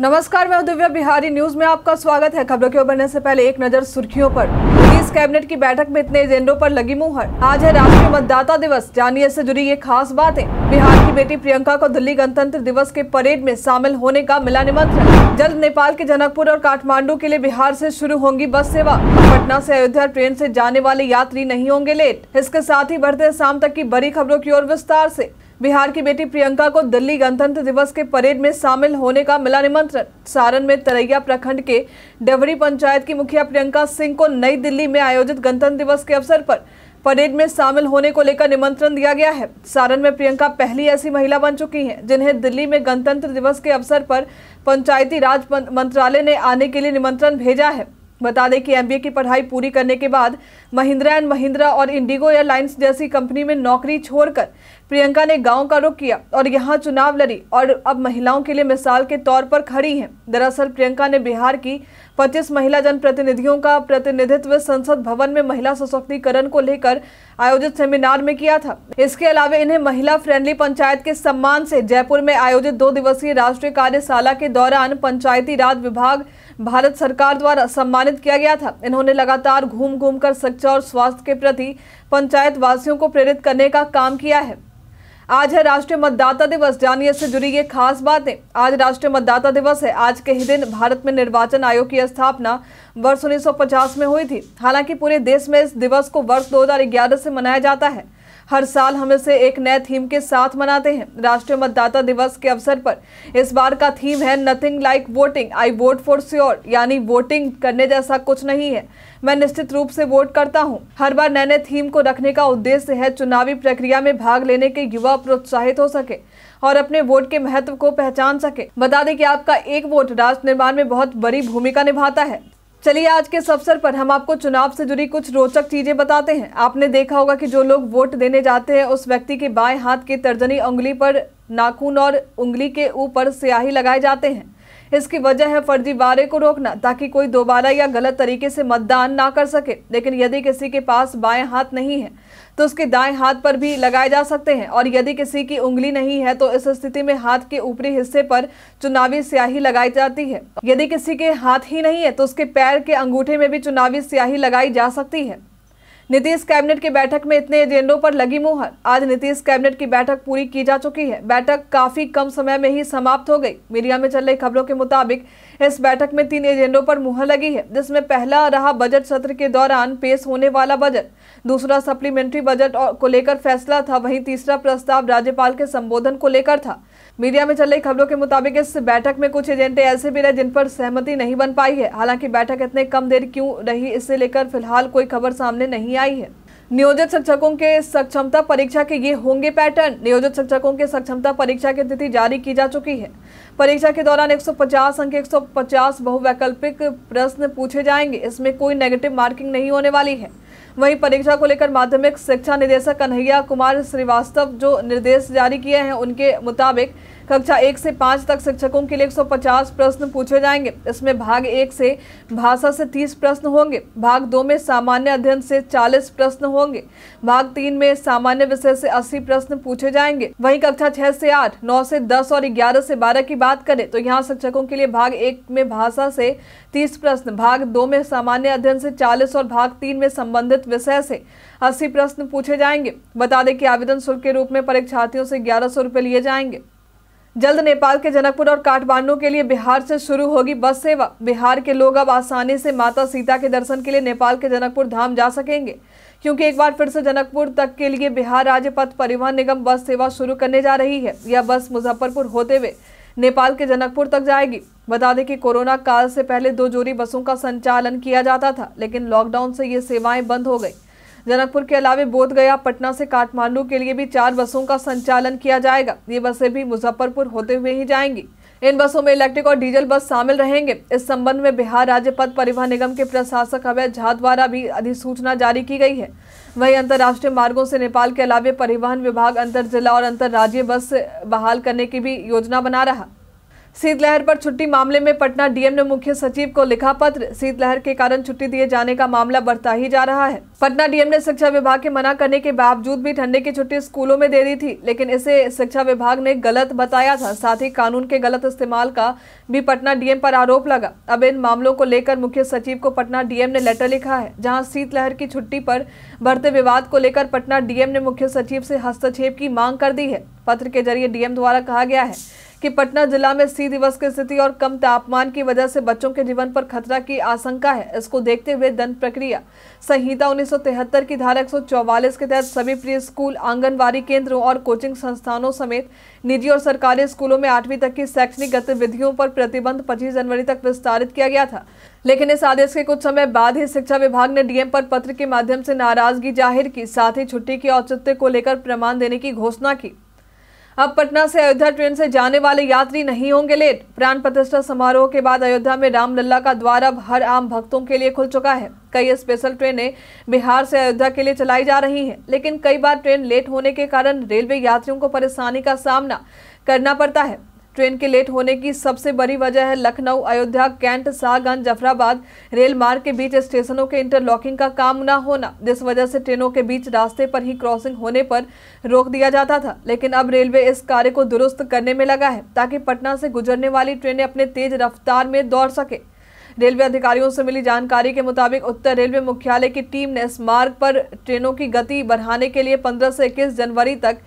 नमस्कार मैं दिव्या बिहारी न्यूज में आपका स्वागत है खबरों के बनने से पहले एक नजर सुर्खियों पर इस कैबिनेट की बैठक में इतने एजेंडों पर लगी मुहर आज है राष्ट्रीय मतदाता दिवस जानिए से जुड़ी ये खास बातें बिहार की बेटी प्रियंका को दिल्ली गणतंत्र दिवस के परेड में शामिल होने का मिला निमंत्रण जल्द नेपाल के जनकपुर और काठमांडू के लिए बिहार ऐसी शुरू होंगी बस सेवा पटना से अयोध्या ट्रेन ऐसी जाने वाले यात्री नहीं होंगे लेट इसके साथ ही बढ़ते शाम तक की बड़ी खबरों की ओर विस्तार ऐसी बिहार की बेटी प्रियंका को दिल्ली गणतंत्र दिवस के परेड में शामिल होने का मिला निमंत्रण सारण में तरैया प्रखंड के डेवरी पंचायत की मुखिया प्रियंका सिंह को नई दिल्ली में आयोजित गणतंत्र दिवस के अवसर पर परेड में शामिल होने को लेकर निमंत्रण दिया गया है सारण में प्रियंका पहली ऐसी महिला बन चुकी हैं जिन्हें दिल्ली में गणतंत्र दिवस के अवसर पर पंचायती राज मंत्रालय ने आने के लिए निमंत्रण भेजा है बता दें कि एमबीए की पढ़ाई पूरी करने के बाद महिंद्रा एंड महिंद्रा और इंडिगो एयरलाइंस जैसी कंपनी में नौकरी छोड़कर प्रियंका ने गांव का रुख किया और यहां चुनाव लड़ी और अब महिलाओं के लिए मिसाल के तौर पर खड़ी हैं दरअसल प्रियंका ने बिहार की 25 महिला जनप्रतिनिधियों का प्रतिनिधित्व संसद भवन में महिला सशक्तिकरण को लेकर आयोजित सेमिनार में किया था इसके अलावा इन्हें महिला फ्रेंडली पंचायत के सम्मान से जयपुर में आयोजित दो दिवसीय राष्ट्रीय कार्यशाला के दौरान पंचायती राज विभाग भारत सरकार द्वारा सम्मानित किया गया था इन्होंने लगातार घूम घूम कर शिक्षा और स्वास्थ्य के प्रति पंचायत वासियों को प्रेरित करने का काम किया है आज है राष्ट्रीय मतदाता दिवस जानिए इससे जुड़ी ये खास बातें आज राष्ट्रीय मतदाता दिवस है आज के ही दिन भारत में निर्वाचन आयोग की स्थापना वर्ष 1950 में हुई थी हालांकि पूरे देश में इस दिवस को वर्ष 2011 से मनाया जाता है हर साल हम इसे एक नए थीम के साथ मनाते हैं राष्ट्रीय मतदाता दिवस के अवसर पर इस बार का थीम है nothing like voting I vote for sure यानी वोटिंग करने जैसा कुछ नहीं है मैं निश्चित रूप से वोट करता हूँ हर बार नए नए थीम को रखने का उद्देश्य है चुनावी प्रक्रिया में भाग लेने के युवा प्रोत्साहित हो सके और अपने वोट के महत्व को पहचान सके बता दें कि आपका एक वोट राष्ट्र निर्माण में बहुत बड़ी भूमिका निभाता है चलिए आज के इस अवसर पर हम आपको चुनाव से जुड़ी कुछ रोचक चीजें बताते हैं आपने देखा होगा कि जो लोग वोट देने जाते हैं उस व्यक्ति के बाएं हाथ के तर्जनी उंगली पर नाखून और उंगली के ऊपर स्याही लगाए जाते हैं इसकी वजह है फर्जीवाड़े को रोकना ताकि कोई दोबारा या गलत तरीके से मतदान ना कर सके लेकिन यदि किसी के पास बाएं हाथ नहीं है तो उसके दाएं हाथ पर भी लगाए जा सकते हैं और यदि किसी की उंगली नहीं है तो इस स्थिति में हाथ के ऊपरी हिस्से पर चुनावी स्याही लगाई जाती है यदि किसी के हाथ ही नहीं है तो उसके पैर के अंगूठे में भी चुनावी स्याही लगाई जा सकती है नीतीश कैबिनेट की बैठक में इतने एजेंडों पर लगी मुहर आज नीतीश कैबिनेट की बैठक पूरी की जा चुकी है बैठक काफी कम समय में ही समाप्त हो गई मीडिया में चल रही खबरों के मुताबिक इस बैठक में तीन एजेंडों पर मुहर लगी है जिसमें पहला रहा बजट सत्र के दौरान पेश होने वाला बजट दूसरा सप्लीमेंट्री बजट को लेकर फैसला था वहीं तीसरा प्रस्ताव राज्यपाल के संबोधन को लेकर था मीडिया में चल रही खबरों के मुताबिक इस बैठक में कुछ एजेंटे ऐसे भी रहे जिन पर सहमति नहीं बन पाई है हालांकि बैठक इतने कम देर क्यों रही इसे लेकर फिलहाल कोई खबर सामने नहीं आई है नियोजित शिक्षकों के सक्षमता परीक्षा के ये होंगे पैटर्न नियोजित शिक्षकों के सक्षमता परीक्षा की तिथि जारी की जा चुकी है परीक्षा के दौरान 150 अंक 150 बहुवैकल्पिक प्रश्न पूछे जाएंगे इसमें कोई नेगेटिव मार्किंग नहीं होने वाली है वहीं परीक्षा को लेकर माध्यमिक शिक्षा निदेशक कन्हैया कुमार श्रीवास्तव जो निर्देश जारी किए हैं उनके मुताबिक कक्षा एक से पांच तक शिक्षकों के लिए 150 प्रश्न पूछे जाएंगे इसमें भाग एक से भाषा से 30 प्रश्न होंगे भाग दो में सामान्य अध्ययन से 40 प्रश्न होंगे भाग तीन में सामान्य विषय से 80 प्रश्न पूछे जाएंगे वहीं कक्षा छह से आठ नौ से दस और ग्यारह से बारह की बात करें तो यहाँ शिक्षकों के लिए भाग एक में भाषा से तीस प्रश्न भाग दो में सामान्य अध्ययन से चालीस और भाग तीन में संबंधित विषय से अस्सी प्रश्न पूछे जाएंगे बता दें कि आवेदन शुल्क के रूप में परीक्षार्थियों से ग्यारह सौ रुपये लिए जाएंगे जल्द नेपाल के जनकपुर और काठमांडू के लिए बिहार से शुरू होगी बस सेवा बिहार के लोग अब आसानी से माता सीता के दर्शन के लिए नेपाल के जनकपुर धाम जा सकेंगे क्योंकि एक बार फिर से जनकपुर तक के लिए बिहार राज्य पथ परिवहन निगम बस सेवा शुरू करने जा रही है यह बस मुजफ्फरपुर होते हुए नेपाल के जनकपुर तक जाएगी बता दें कि कोरोना काल से पहले दो जोड़ी बसों का संचालन किया जाता था लेकिन लॉकडाउन से ये सेवाएं बंद हो गई जनकपुर के अलावे बोधगया पटना से काठमांडू के लिए भी चार बसों का संचालन किया जाएगा ये बसें भी मुजफ्फरपुर होते हुए ही जाएंगी इन बसों में इलेक्ट्रिक और डीजल बस शामिल रहेंगे इस संबंध में बिहार राज्य पथ परिवहन निगम के प्रशासक अवैध झा द्वारा भी अधिसूचना जारी की गई है वहीं अंतर्राष्ट्रीय मार्गों से नेपाल के अलावे परिवहन विभाग अंतर जिला और अंतर्राज्यीय बस बहाल करने की भी योजना बना रहा शीतलहर पर छुट्टी मामले में पटना डीएम ने मुख्य सचिव को लिखा पत्र शीतलहर के कारण छुट्टी दिए जाने का मामला बढ़ता ही जा रहा है पटना डीएम ने शिक्षा विभाग के मना करने के बावजूद भी ठंडे की छुट्टी स्कूलों में दे दी थी लेकिन इसे शिक्षा विभाग ने गलत बताया था साथ ही कानून के गलत इस्तेमाल का भी पटना डीएम पर आरोप लगा अब इन मामलों को लेकर मुख्य सचिव को पटना डीएम ने लेटर लिखा है जहाँ शीतलहर की छुट्टी पर बढ़ते विवाद को लेकर पटना डीएम ने मुख्य सचिव से हस्तक्षेप की मांग कर दी है पत्र के जरिए डीएम द्वारा कहा गया है कि पटना जिला में सी दिवस की स्थिति और कम तापमान की वजह से बच्चों के जीवन पर खतरा की आशंका है इसको देखते हुए दंड प्रक्रिया संहिता 1973 की धारा 144 के तहत सभी प्री स्कूल आंगनबाड़ी केंद्रों और कोचिंग संस्थानों समेत निजी और सरकारी स्कूलों में आठवीं तक की शैक्षणिक गतिविधियों पर प्रतिबंध पच्चीस जनवरी तक विस्तारित किया गया था लेकिन इस आदेश के कुछ समय बाद ही शिक्षा विभाग ने डीएम पर पत्र के माध्यम से नाराजगी जाहिर की साथ ही छुट्टी की औचित्य को लेकर प्रमाण देने की घोषणा की अब पटना से अयोध्या ट्रेन से जाने वाले यात्री नहीं होंगे लेट प्राण प्रतिष्ठा समारोह के बाद अयोध्या में रामलला का द्वार अब हर आम भक्तों के लिए खुल चुका है कई स्पेशल ट्रेनें बिहार से अयोध्या के लिए चलाई जा रही हैं लेकिन कई बार ट्रेन लेट होने के कारण रेलवे यात्रियों को परेशानी का सामना करना पड़ता है ट्रेन के लेट होने की सबसे बड़ी वजह है लखनऊ अयोध्या कैंट सागंज जफराबाद रेल मार्ग के बीच स्टेशनों के इंटरलॉकिंग का काम न होना जिस वजह से ट्रेनों के बीच रास्ते पर ही क्रॉसिंग होने पर रोक दिया जाता था लेकिन अब रेलवे इस कार्य को दुरुस्त करने में लगा है ताकि पटना से गुजरने वाली ट्रेनें अपने तेज रफ्तार में दौड़ सके रेलवे अधिकारियों से मिली जानकारी के मुताबिक उत्तर रेलवे मुख्यालय की टीम ने इस मार्ग पर ट्रेनों की गति बढ़ाने के लिए 15 से 21 जनवरी तक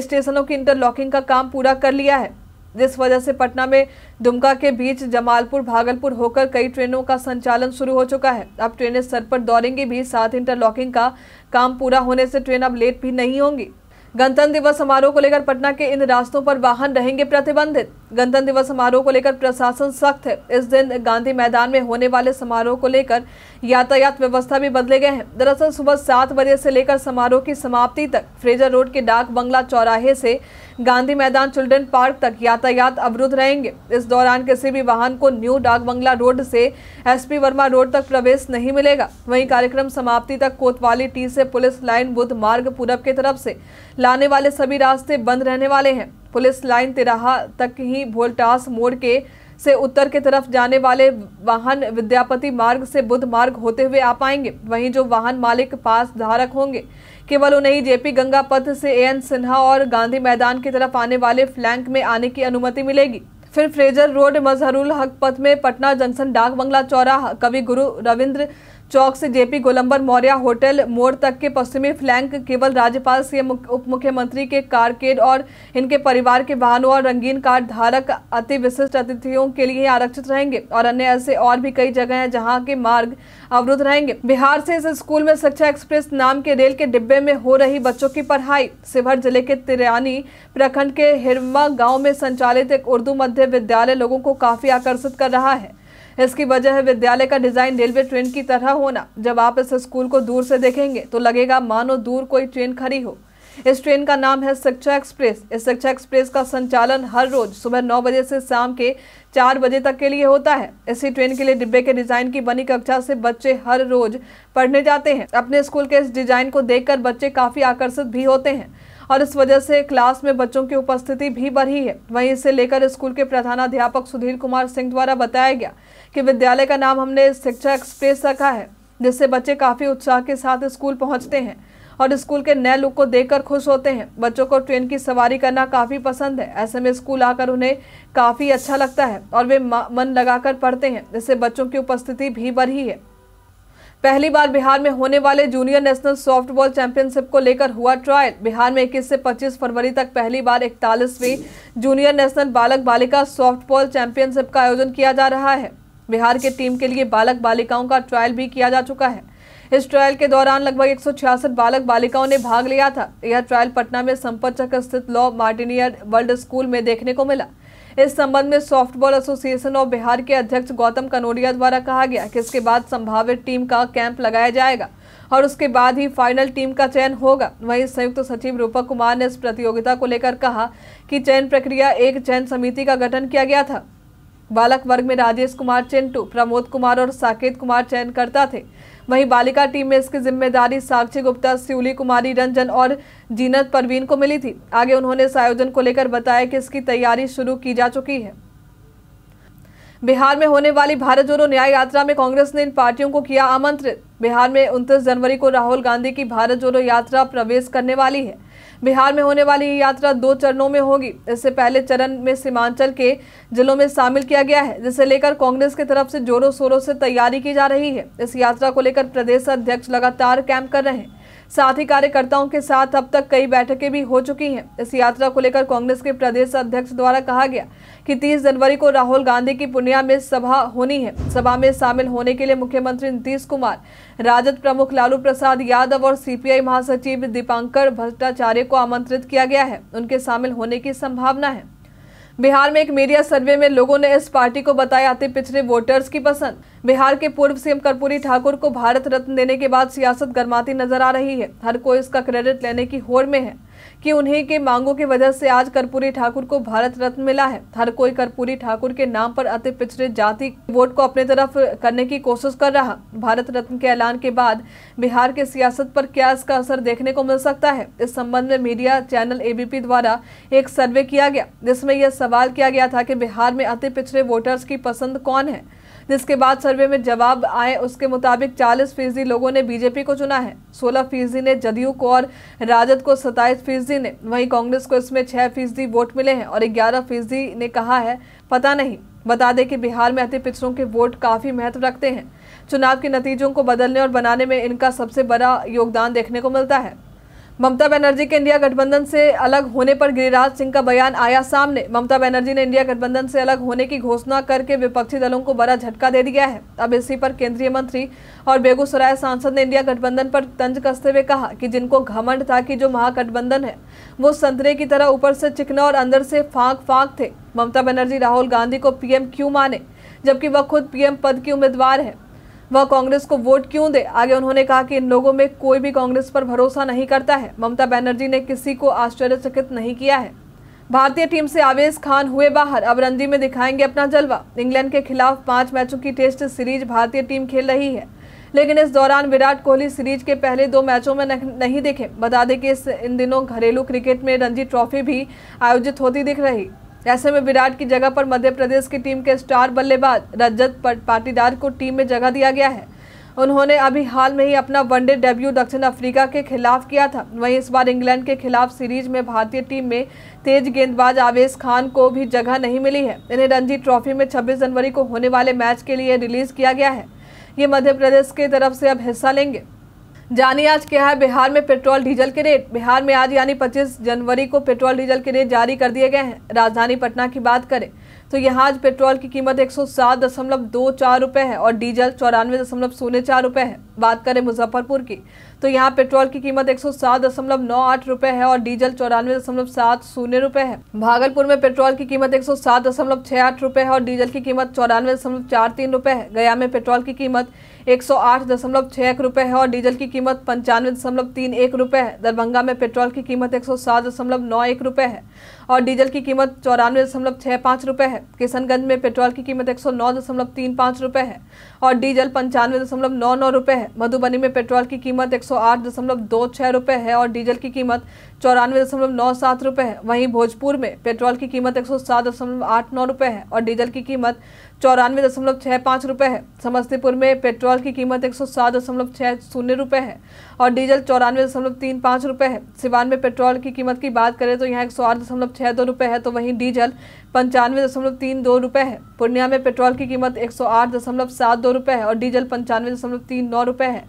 स्टेशनों की इंटरलॉकिंग का काम पूरा कर लिया है जिस वजह से पटना में दुमका के बीच जमालपुर भागलपुर होकर कई ट्रेनों का संचालन शुरू हो चुका है अब ट्रेनें सर पर दौड़ेंगी भी साथ इंटरलॉकिंग का काम पूरा होने से ट्रेन अब लेट भी नहीं होंगी गणतंत्र दिवस समारोह को लेकर पटना के इन रास्तों पर वाहन रहेंगे प्रतिबंधित गणतंत्र दिवस समारोह को लेकर प्रशासन सख्त है इस दिन गांधी मैदान में होने वाले समारोह को लेकर यातायात व्यवस्था भी बदले गए हैं दरअसल सुबह सात बजे से लेकर समारोह की समाप्ति तक फ्रेजर रोड के डाक बंगला चौराहे से गांधी मैदान चिल्ड्रन पार्क तक यातायात अवरुद्ध रहेंगे इस दौरान किसी भी वाहन को न्यू डाक बंगला रोड से एस वर्मा रोड तक प्रवेश नहीं मिलेगा वही कार्यक्रम समाप्ति तक कोतवाली टी से पुलिस लाइन बुद्ध मार्ग पूरब की तरफ से लाने वाले सभी रास्ते बंद रहने वाले हैं पुलिस लाइन तिराहा तक ही भोलटास मोड़ के से उत्तर के तरफ जाने वाले वाहन विद्यापति मार्ग से बुद्ध मार्ग होते हुए आ पाएंगे वहीं जो वाहन मालिक पास धारक होंगे केवल उन्हें जेपी गंगा पथ से एएन सिन्हा और गांधी मैदान की तरफ आने वाले फ्लैंक में आने की अनुमति मिलेगी फिर फ्रेजर रोड मजहरुल हक पथ में पटना जंक्शन डाक बंगला चौराहा कवि गुरु रविंद्र चौक से जेपी गोलंबर मौर्य होटल मोड़ तक के पश्चिमी फ्लैंक केवल राज्यपाल सीएम उप मुख्यमंत्री के कारकेड और इनके परिवार के वाहनों और रंगीन कार्ड धारक अति विशिष्ट अतिथियों के लिए आरक्षित रहेंगे और अन्य ऐसे और भी कई जगह हैं जहां के मार्ग अवरुद्ध रहेंगे बिहार से इस स्कूल में शिक्षा एक्सप्रेस नाम के रेल के डिब्बे में हो रही बच्चों की पढ़ाई शिवहर जिले के तिरयानी प्रखंड के हिरमा गाँव में संचालित एक उर्दू मध्य विद्यालय लोगों को काफी आकर्षित कर रहा है इसकी वजह है विद्यालय का डिजाइन रेलवे ट्रेन की तरह होना जब आप इस स्कूल को दूर से देखेंगे तो लगेगा मानो दूर कोई ट्रेन खड़ी हो इस ट्रेन का नाम है शिक्षा एक्सप्रेस इस शिक्षा एक्सप्रेस का संचालन हर रोज सुबह नौ बजे से शाम के चार बजे तक के लिए होता है इसी ट्रेन के लिए डिब्बे के डिजाइन की बनी कक्षा से बच्चे हर रोज पढ़ने जाते हैं अपने स्कूल के इस डिजाइन को देखकर बच्चे काफी आकर्षित भी होते हैं और इस वजह से क्लास में बच्चों की उपस्थिति भी बढ़ी है वहीं इसे लेकर स्कूल के प्रधानाध्यापक सुधीर कुमार सिंह द्वारा बताया गया कि विद्यालय का नाम हमने शिक्षा एक्सप्रेस रखा है जिससे बच्चे काफ़ी उत्साह के साथ स्कूल पहुँचते हैं और स्कूल के नए लुक को देखकर खुश होते हैं बच्चों को ट्रेन की सवारी करना काफ़ी पसंद है ऐसे में स्कूल आकर उन्हें काफ़ी अच्छा लगता है और वे मन लगाकर पढ़ते हैं जिससे बच्चों की उपस्थिति भी बढ़ी है पहली बार बिहार में होने वाले जूनियर नेशनल सॉफ्टबॉल चैंपियनशिप को लेकर हुआ ट्रायल बिहार में 21 से 25 फरवरी तक पहली बार इकतालीसवीं जूनियर नेशनल बालक बालिका सॉफ्टबॉल चैंपियनशिप का आयोजन किया जा रहा है बिहार के टीम के लिए बालक बालिकाओं का ट्रायल भी किया जा चुका है इस ट्रायल के दौरान लगभग एक बालक बालिकाओं ने भाग लिया था यह ट्रायल पटना में संपत चक्र स्थित लॉ मार्टिनियर वर्ल्ड स्कूल में देखने को मिला इस संबंध में सॉफ्टबॉल एसोसिएशन ऑफ बिहार के अध्यक्ष गौतम कनोडिया द्वारा कहा गया कि इसके बाद संभावित टीम का कैंप लगाया जाएगा और उसके बाद ही फाइनल टीम का चयन होगा वहीं संयुक्त सचिव रूपक कुमार ने इस प्रतियोगिता को लेकर कहा कि चयन प्रक्रिया एक चयन समिति का गठन किया गया था बालक वर्ग में राजेश कुमार चिंटू प्रमोद कुमार और साकेत कुमार चयनकर्ता थे वहीं बालिका टीम में इसकी जिम्मेदारी साक्षी गुप्ता सिउली कुमारी रंजन और जीनत परवीन को मिली थी आगे उन्होंने इस आयोजन को लेकर बताया कि इसकी तैयारी शुरू की जा चुकी है बिहार में होने वाली भारत जोड़ो न्याय यात्रा में कांग्रेस ने इन पार्टियों को किया आमंत्रित बिहार में उनतीस जनवरी को राहुल गांधी की भारत जोड़ो यात्रा प्रवेश करने वाली है बिहार में होने वाली यात्रा दो चरणों में होगी इससे पहले चरण में सीमांचल के जिलों में शामिल किया गया है जिसे लेकर कांग्रेस की तरफ से जोरों शोरों से तैयारी की जा रही है इस यात्रा को लेकर प्रदेश अध्यक्ष लगातार कैंप कर रहे हैं साथ ही कार्यकर्ताओं के साथ अब तक कई बैठकें भी हो चुकी हैं इस यात्रा को लेकर कांग्रेस के प्रदेश अध्यक्ष द्वारा कहा गया कि 30 जनवरी को राहुल गांधी की पुनिया में सभा होनी है सभा में शामिल होने के लिए मुख्यमंत्री नीतीश कुमार राजद प्रमुख लालू प्रसाद यादव और सीपीआई महासचिव दीपांकर भट्टाचार्य को आमंत्रित किया गया है उनके शामिल होने की संभावना है बिहार में एक मीडिया सर्वे में लोगों ने इस पार्टी को बताया अति पिछड़े वोटर्स की पसंद बिहार के पूर्व सीएम कर्पूरी ठाकुर को भारत रत्न देने के बाद सियासत गर्माती नजर आ रही है हर कोई इसका क्रेडिट लेने की होड़ में है कि उन्हीं के मांगों की वजह से आज कर्पूरी ठाकुर को भारत रत्न मिला है हर कोई कर्पूरी ठाकुर के नाम पर अति पिछड़े जाति वोट को अपने तरफ करने की कोशिश कर रहा भारत रत्न के ऐलान के बाद बिहार के सियासत पर क्या इसका असर देखने को मिल सकता है इस संबंध में मीडिया चैनल एबीपी द्वारा एक सर्वे किया गया जिसमें यह सवाल किया गया था कि बिहार में अति पिछड़े वोटर्स की पसंद कौन है जिसके बाद सर्वे में जवाब आए उसके मुताबिक चालीस फीसदी लोगों ने बीजेपी को चुना है सोलह फीसदी ने जदयू को और राजद को सताईस फीसदी ने वहीं कांग्रेस को इसमें छह फीसदी वोट मिले हैं और ग्यारह फीसदी ने कहा है पता नहीं बता दें कि बिहार में अति पिछड़ों के वोट काफ़ी महत्व रखते हैं चुनाव के नतीजों को बदलने और बनाने में इनका सबसे बड़ा योगदान देखने को मिलता है ममता बनर्जी के इंडिया गठबंधन से अलग होने पर गिरिराज सिंह का बयान आया सामने ममता बनर्जी ने इंडिया गठबंधन से अलग होने की घोषणा करके विपक्षी दलों को बड़ा झटका दे दिया है अब इसी पर केंद्रीय मंत्री और बेगूसराय सांसद ने इंडिया गठबंधन पर तंज कसते हुए कहा कि जिनको घमंड था कि जो महागठबंधन है वो संतरे की तरह ऊपर से चिकना और अंदर से फांक फाक थे ममता बनर्जी राहुल गांधी को पीएम क्यों माने जबकि वह खुद पीएम पद की उम्मीदवार है वह कांग्रेस को वोट क्यों दे आगे उन्होंने कहा कि इन लोगों में कोई भी कांग्रेस पर भरोसा नहीं करता है ममता बनर्जी ने किसी को आश्चर्यचकित नहीं किया है भारतीय टीम से आवेश खान हुए बाहर अब रणजी में दिखाएंगे अपना जलवा इंग्लैंड के खिलाफ पांच मैचों की टेस्ट सीरीज भारतीय टीम खेल रही है लेकिन इस दौरान विराट कोहली सीरीज के पहले दो मैचों में नहीं दिखे बता दें कि इस इन दिनों घरेलू क्रिकेट में रणजी ट्रॉफी भी आयोजित होती दिख रही ऐसे में विराट की जगह पर मध्य प्रदेश की टीम के स्टार बल्लेबाज रजत पाटीदार को टीम में जगह दिया गया है उन्होंने अभी हाल में ही अपना वनडे डेब्यू दक्षिण अफ्रीका के खिलाफ किया था वहीं इस बार इंग्लैंड के खिलाफ सीरीज में भारतीय टीम में तेज गेंदबाज आवेश खान को भी जगह नहीं मिली है इन्हें रणजी ट्रॉफी में 26 जनवरी को होने वाले मैच के लिए रिलीज किया गया है ये मध्य प्रदेश की तरफ से अब हिस्सा लेंगे जानिए आज क्या है बिहार में पेट्रोल डीजल के रेट बिहार में आज यानी 25 जनवरी को पेट्रोल डीजल के रेट जारी कर दिए गए हैं राजधानी पटना की बात करें तो यहाँ आज पेट्रोल की कीमत एक सौ सात दशमलव दो चार है और डीजल चौरानवे दशमलव चार है बात करें मुजफ्फरपुर की तो यहाँ पेट्रोल की कीमत एक रुपए है और डीजल चौरानवे दशमलव रुपए है भागलपुर में पेट्रोल की कीमत एक रुपए है और डीजल की कीमत चौरानवे रुपए है गया में पेट्रोल की कीमत एक रुपए है और डीजल की कीमत पंचानवे दशमलव तीन एक रुपए है दरभंगा में पेट्रोल की कीमत एक रुपए है और डीजल की कीमत चौरानवे दशमलव छः पाँच रुपये है किशनगंज में पेट्रोल की कीमत एक सौ नौ दशमलव तीन पाँच रुपये है और डीजल पंचानवे दशमलव नौ नौ रुपये है मधुबनी में पेट्रोल की कीमत एक 108.26 रुपए है और डीजल की कीमत चौरानवे दशमलव नौ सात रुपये है वहीं भोजपुर में पेट्रोल की कीमत एक सौ सात दशमलव आठ नौ रुपये है और डीजल की कीमत चौरानवे दशमलव छः पाँच रुपये है समस्तीपुर में पेट्रोल की कीमत एक सौ सात दशमलव छः शून्य रुपये है और डीजल चौरानवे दशमलव तीन पाँच रुपये है सिवान में पेट्रोल की कीमत की बात करें तो यहाँ एक सौ आठ दशमलव छः दो रुपये है तो वहीं डीजल पंचानवे दशमलव तीन दो रुपये है पूर्णिया में पेट्रोल की कीमत एक सौ आठ दशमलव सात दो रुपये है और डीजल पंचानवे दशमलव तीन नौ रुपये है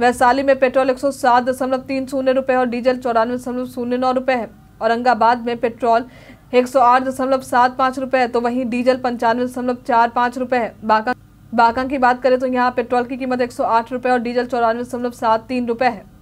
वैशाली में पेट्रोल एक सौ सात दशमलव तीन शून्य रुपये और डीजल चौरानवे दशमलव शून्य नौ रुपए है औरंगाबाद में पेट्रोल एक सौ आठ दशमलव सात है तो वहीं डीजल पंचानवे दशमलव चार पाँच रुपए है बांका बांका की बात करें तो यहाँ पेट्रोल की कीमत एक सौ आठ और डीजल चौरानवे दशमलव सात तीन रुपए है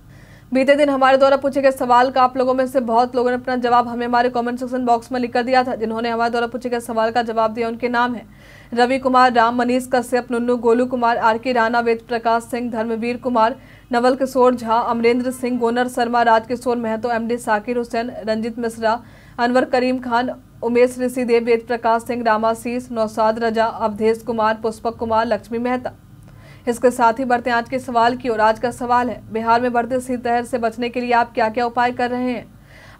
बीते दिन हमारे द्वारा पूछे गए सवाल का आप लोगों में से बहुत लोगों ने अपना जवाब हमें हमारे कमेंट सेक्शन बॉक्स में लिख कर दिया था जिन्होंने हमारे द्वारा पूछे गए सवाल का जवाब दिया उनके नाम है Ravi Kumar Ram Manish Kashyap Nunnu Golu Kumar R K Rana Ved Prakash Singh Dharmveer Kumar Naval Kishore Jha Amrendra Singh Gonar Sharma Rajkishore Mahto M D Sakir Hussain Ranjit Mishra Anwar Karim Khan Umesh Rishidev Ved Prakash Singh Ramashish Naushad Raza Awadhesh Kumar Pushpak Kumar Laxmi Mehta इसके साथ ही बढ़ते आज के सवाल की ओर आज का सवाल है बिहार में बढ़ते शीतलहर से बचने के लिए आप क्या क्या उपाय कर रहे हैं